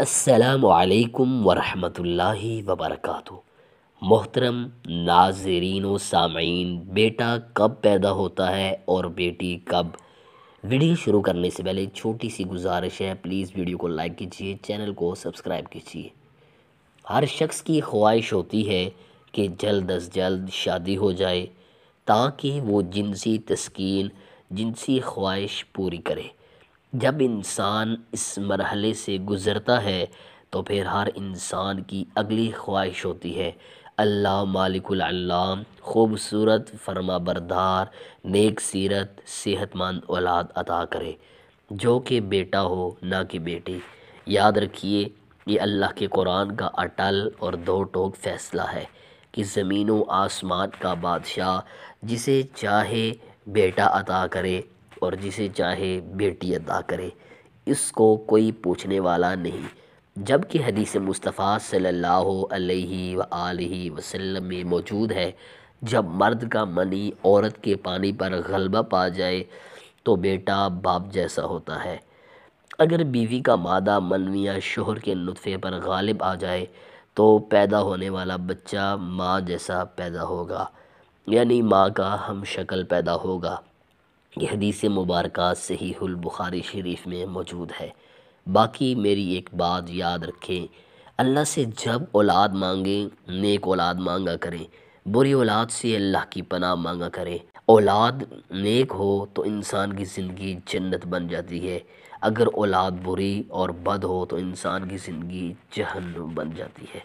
असलकम वरहमतुल्लि वबरक मोहतरम नाजरीन सामीन बेटा कब पैदा होता है और बेटी कब वीडियो शुरू करने से पहले छोटी सी गुजारिश है प्लीज़ वीडियो को लाइक कीजिए चैनल को सब्सक्राइब कीजिए हर शख्स की ख्वाहिश होती है कि जल्द अज जल्द शादी हो जाए ताकि वो जिनसी तस्किन जिनसी ख्वाहिश पूरी करे जब इंसान इस मरहले से गुज़रता है तो फिर हर इंसान की अगली ख्वाहिश होती है अल्लाह मालिकुल्लाम खूबसूरत फर्मा बरदार नेक सीरत सेहतमंद औलाद अता करे जो कि बेटा हो ना कि बेटी याद रखिए ये अल्लाह के कुरान का अटल और दो टोक फ़ैसला है कि ज़मीन व आसमान का बादशाह जिसे चाहे बेटा अता करे और जिसे चाहे बेटी अदा करे इसको कोई पूछने वाला नहीं जबकि हदीस मुस्तफ़ा सल्लल्लाहु अलैहि वसल्लम में मौजूद है जब मर्द का मनी औरत के पानी पर गलबा पा जाए तो बेटा बाप जैसा होता है अगर बीवी का मादा मनविया शोहर के नुतफ़े पर गालिब आ जाए तो पैदा होने वाला बच्चा माँ जैसा पैदा होगा यानी माँ का हम शक्ल पैदा होगा यह हदीस मुबारक सही बुखारी शरीफ में मौजूद है बाकी मेरी एक बात याद रखें अल्लाह से जब औलाद मांगें नेक औलाद मांगा करें बुरी औलाद से अल्लाह की पनाह मांगा करें औलाद नेक हो तो इंसान की ज़िंदगी जन्नत बन जाती है अगर औलाद बुरी और बद हो तो इंसान की ज़िंदगी जहन्नुम बन जाती है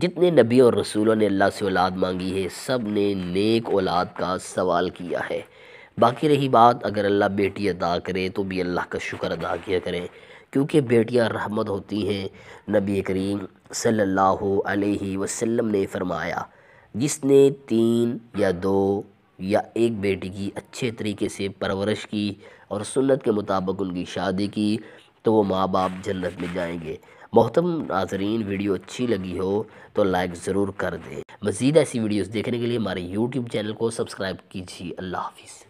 जितने नबी और रसूलों ने अल्लाह से औलाद मांगी है सब ने नेक औलाद का सवाल किया है बाकी रही बात अगर अल्लाह बेटी अदा करे तो भी अल्लाह का शुक्र अदा किया करें क्योंकि बेटियां रहमत होती हैं नबी करीम सल्लल्लाहु अलैहि वसल्लम ने फरमाया जिसने तीन या दो या एक बेटी की अच्छे तरीके से परवरिश की और सुन्नत के मुताबिक उनकी शादी की तो वो माँ बाप जन्नत में जाएंगे मोहतम नाजरीन वीडियो अच्छी लगी हो तो लाइक ज़रूर कर दें मज़ीद ऐसी वीडियोस देखने के लिए हमारे यूट्यूब चैनल को सब्सक्राइब कीजिए अल्लाह हाफिज़